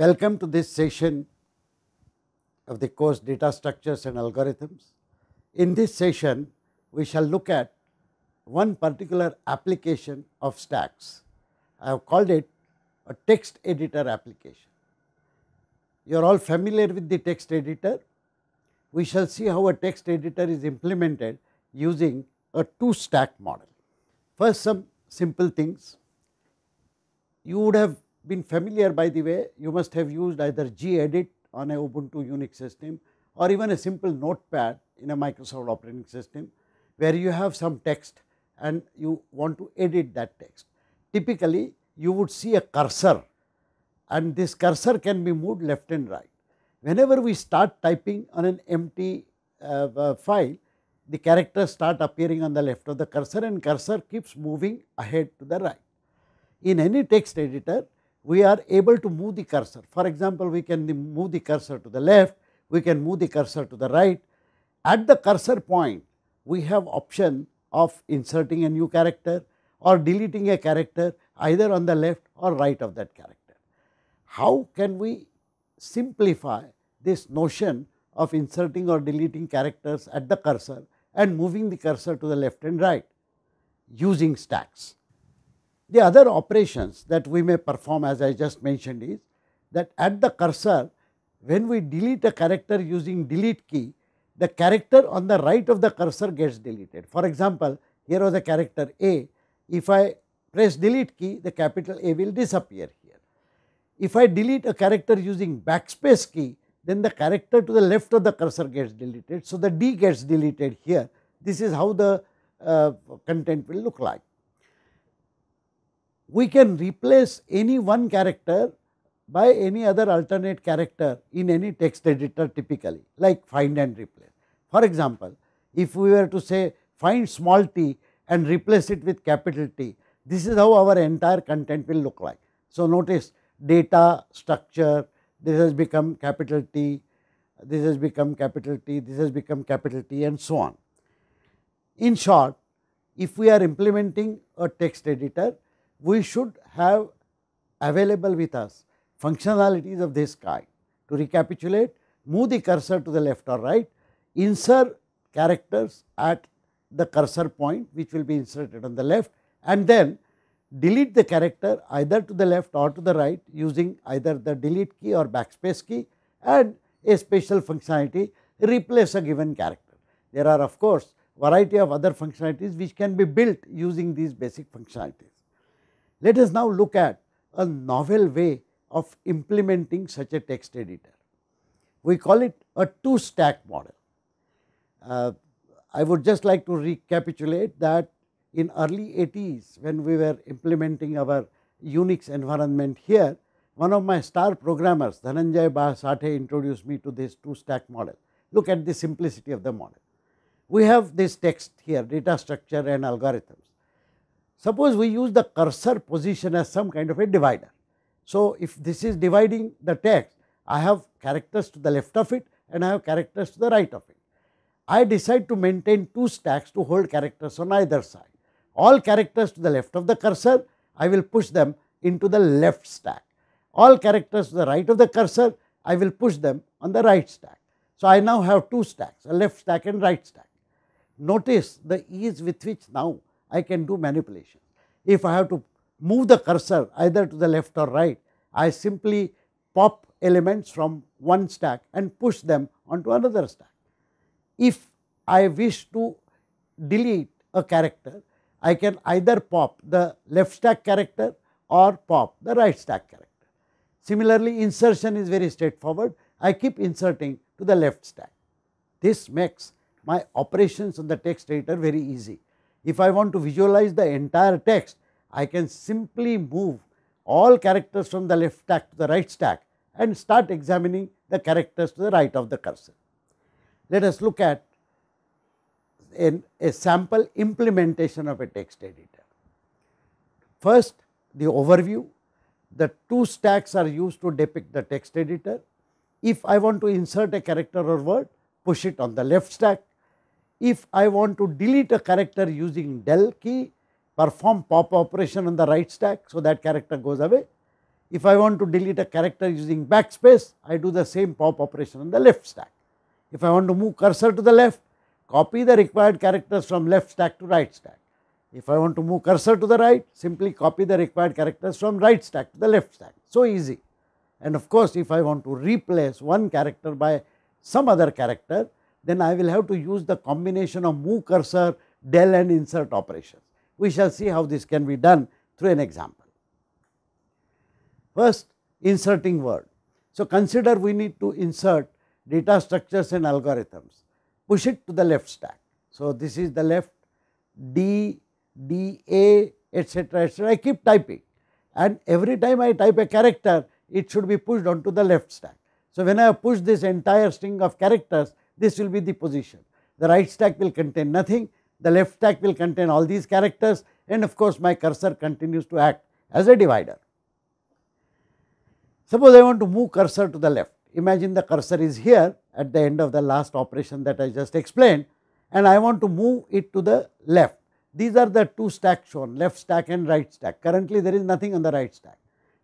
Welcome to this session of the course Data Structures and Algorithms. In this session, we shall look at one particular application of stacks. I have called it a text editor application. You are all familiar with the text editor. We shall see how a text editor is implemented using a two stack model. First, some simple things. You would have been familiar by the way, you must have used either gedit on a Ubuntu Unix system or even a simple notepad in a Microsoft operating system where you have some text and you want to edit that text. Typically, you would see a cursor and this cursor can be moved left and right. Whenever we start typing on an empty uh, uh, file, the characters start appearing on the left of the cursor and cursor keeps moving ahead to the right. In any text editor, we are able to move the cursor. For example, we can move the cursor to the left, we can move the cursor to the right. At the cursor point, we have option of inserting a new character or deleting a character either on the left or right of that character. How can we simplify this notion of inserting or deleting characters at the cursor and moving the cursor to the left and right using stacks. The other operations that we may perform as I just mentioned is that at the cursor when we delete a character using delete key the character on the right of the cursor gets deleted. For example, here was a character A if I press delete key the capital A will disappear here. If I delete a character using backspace key then the character to the left of the cursor gets deleted. So, the D gets deleted here this is how the uh, content will look like we can replace any one character by any other alternate character in any text editor typically like find and replace. For example, if we were to say find small t and replace it with capital T, this is how our entire content will look like. So, notice data structure this has become capital T, this has become capital T, this has become capital T and so on. In short, if we are implementing a text editor, we should have available with us functionalities of this kind. To recapitulate, move the cursor to the left or right, insert characters at the cursor point which will be inserted on the left and then delete the character either to the left or to the right using either the delete key or backspace key and a special functionality replace a given character. There are of course variety of other functionalities which can be built using these basic functionalities. Let us now look at a novel way of implementing such a text editor. We call it a two stack model. Uh, I would just like to recapitulate that in early 80s when we were implementing our Unix environment here, one of my star programmers Dhananjay Basate, introduced me to this two stack model. Look at the simplicity of the model. We have this text here data structure and algorithms. Suppose we use the cursor position as some kind of a divider. So, if this is dividing the text, I have characters to the left of it and I have characters to the right of it. I decide to maintain two stacks to hold characters on either side. All characters to the left of the cursor, I will push them into the left stack. All characters to the right of the cursor, I will push them on the right stack. So, I now have two stacks, a left stack and right stack. Notice the ease with which now I can do manipulation. If I have to move the cursor either to the left or right, I simply pop elements from one stack and push them onto another stack. If I wish to delete a character, I can either pop the left stack character or pop the right stack character. Similarly, insertion is very straightforward. I keep inserting to the left stack. This makes my operations on the text editor very easy. If I want to visualize the entire text, I can simply move all characters from the left stack to the right stack and start examining the characters to the right of the cursor. Let us look at an, a sample implementation of a text editor. First, the overview. The two stacks are used to depict the text editor. If I want to insert a character or word, push it on the left stack. If I want to delete a character using del key, perform pop operation on the right stack, so that character goes away. If I want to delete a character using backspace, I do the same pop operation on the left stack. If I want to move cursor to the left, copy the required characters from left stack to right stack. If I want to move cursor to the right, simply copy the required characters from right stack to the left stack. So easy. And of course, if I want to replace one character by some other character, then I will have to use the combination of move cursor, del and insert operations. We shall see how this can be done through an example. First inserting word. So, consider we need to insert data structures and algorithms, push it to the left stack. So, this is the left D, D, A etc., etcetera. I keep typing and every time I type a character it should be pushed onto the left stack. So, when I push this entire string of characters this will be the position. The right stack will contain nothing, the left stack will contain all these characters and of course, my cursor continues to act as a divider. Suppose I want to move cursor to the left, imagine the cursor is here at the end of the last operation that I just explained and I want to move it to the left. These are the two stacks shown left stack and right stack. Currently, there is nothing on the right stack.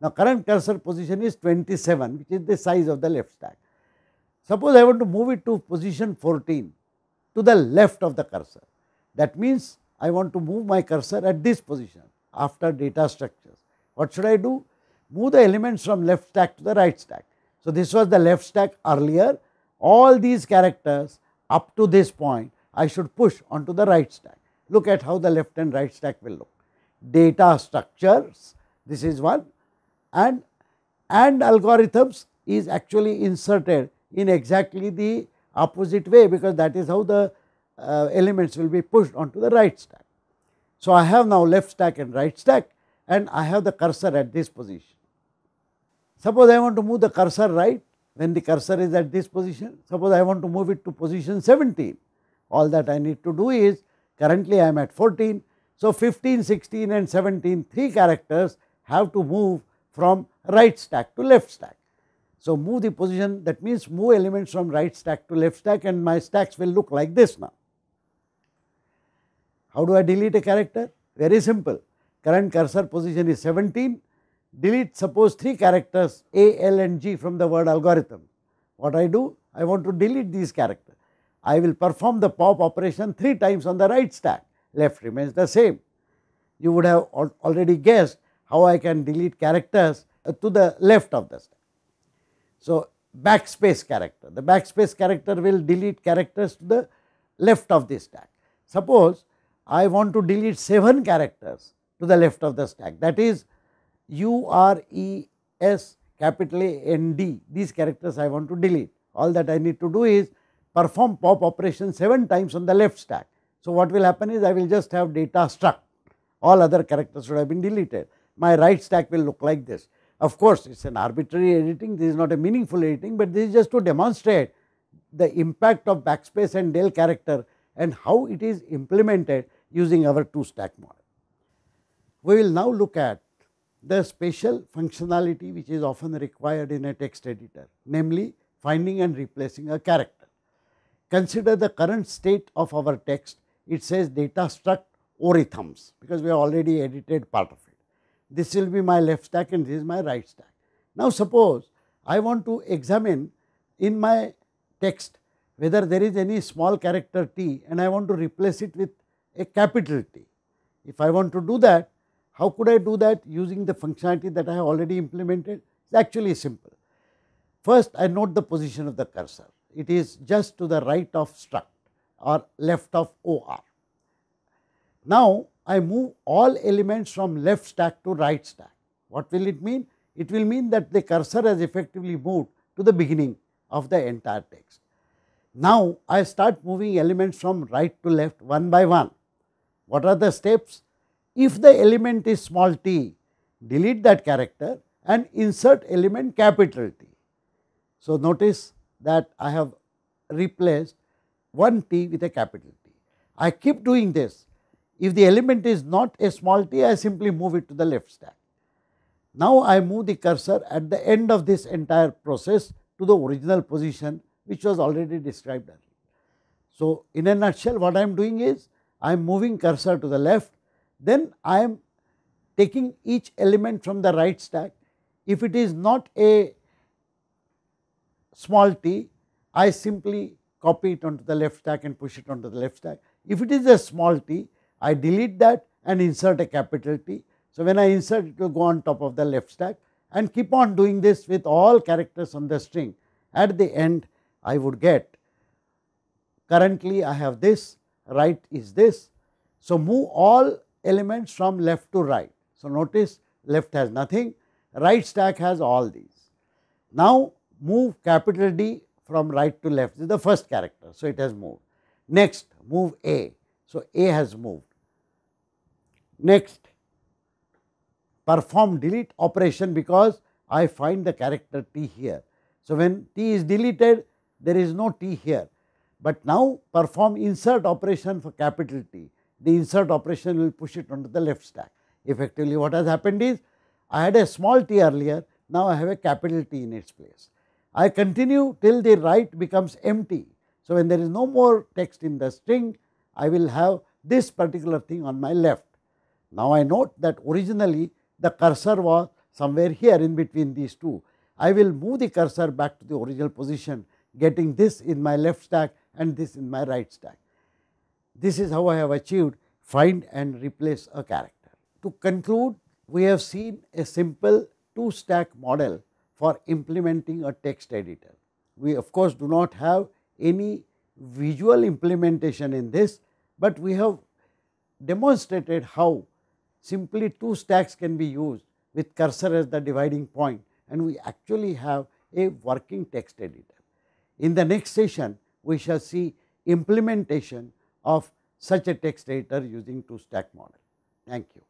Now, current cursor position is 27 which is the size of the left stack. Suppose I want to move it to position 14 to the left of the cursor. That means I want to move my cursor at this position after data structures. What should I do? Move the elements from left stack to the right stack. So this was the left stack earlier. All these characters up to this point I should push onto the right stack. Look at how the left and right stack will look. Data structures, this is one and and algorithms is actually inserted in exactly the opposite way because that is how the uh, elements will be pushed onto the right stack. So, I have now left stack and right stack and I have the cursor at this position. Suppose I want to move the cursor right when the cursor is at this position, suppose I want to move it to position 17, all that I need to do is currently I am at 14. So, 15, 16 and 17 3 characters have to move from right stack to left stack. So move the position, that means move elements from right stack to left stack and my stacks will look like this now. How do I delete a character? Very simple. Current cursor position is 17. Delete suppose 3 characters A, L and G from the word algorithm. What I do? I want to delete these characters. I will perform the pop operation 3 times on the right stack. Left remains the same. You would have al already guessed how I can delete characters uh, to the left of the stack. So, backspace character, the backspace character will delete characters to the left of the stack. Suppose I want to delete 7 characters to the left of the stack that is U R E S capital A N D these characters I want to delete. All that I need to do is perform pop operation 7 times on the left stack. So, what will happen is I will just have data stuck. all other characters should have been deleted. My right stack will look like this. Of course, it is an arbitrary editing, this is not a meaningful editing, but this is just to demonstrate the impact of backspace and del character and how it is implemented using our two stack model. We will now look at the special functionality which is often required in a text editor, namely finding and replacing a character. Consider the current state of our text, it says data struct orithums because we have already edited part of it. This will be my left stack and this is my right stack. Now suppose I want to examine in my text whether there is any small character t and I want to replace it with a capital T. If I want to do that, how could I do that using the functionality that I have already implemented? It's actually simple. First, I note the position of the cursor. It is just to the right of struct or left of OR. Now, I move all elements from left stack to right stack. What will it mean? It will mean that the cursor has effectively moved to the beginning of the entire text. Now, I start moving elements from right to left one by one. What are the steps? If the element is small t, delete that character and insert element capital T. So, notice that I have replaced one T with a capital T. I keep doing this if the element is not a small t, I simply move it to the left stack. Now I move the cursor at the end of this entire process to the original position which was already described earlier. So in a nutshell what I am doing is I am moving cursor to the left then I am taking each element from the right stack. If it is not a small t I simply copy it onto the left stack and push it onto the left stack. If it is a small t I delete that and insert a capital T. So when I insert it will go on top of the left stack and keep on doing this with all characters on the string. At the end I would get currently I have this, right is this. So move all elements from left to right. So notice left has nothing, right stack has all these. Now move capital D from right to left, this is the first character, so it has moved. Next move A, so A has moved. Next, perform delete operation because I find the character t here. So, when t is deleted there is no t here, but now perform insert operation for capital T. The insert operation will push it onto the left stack. Effectively what has happened is I had a small t earlier, now I have a capital T in its place. I continue till the right becomes empty. So, when there is no more text in the string, I will have this particular thing on my left. Now I note that originally the cursor was somewhere here in between these two. I will move the cursor back to the original position getting this in my left stack and this in my right stack. This is how I have achieved find and replace a character. To conclude, we have seen a simple two stack model for implementing a text editor. We of course do not have any visual implementation in this, but we have demonstrated how simply two stacks can be used with cursor as the dividing point and we actually have a working text editor. In the next session, we shall see implementation of such a text editor using two stack model. Thank you.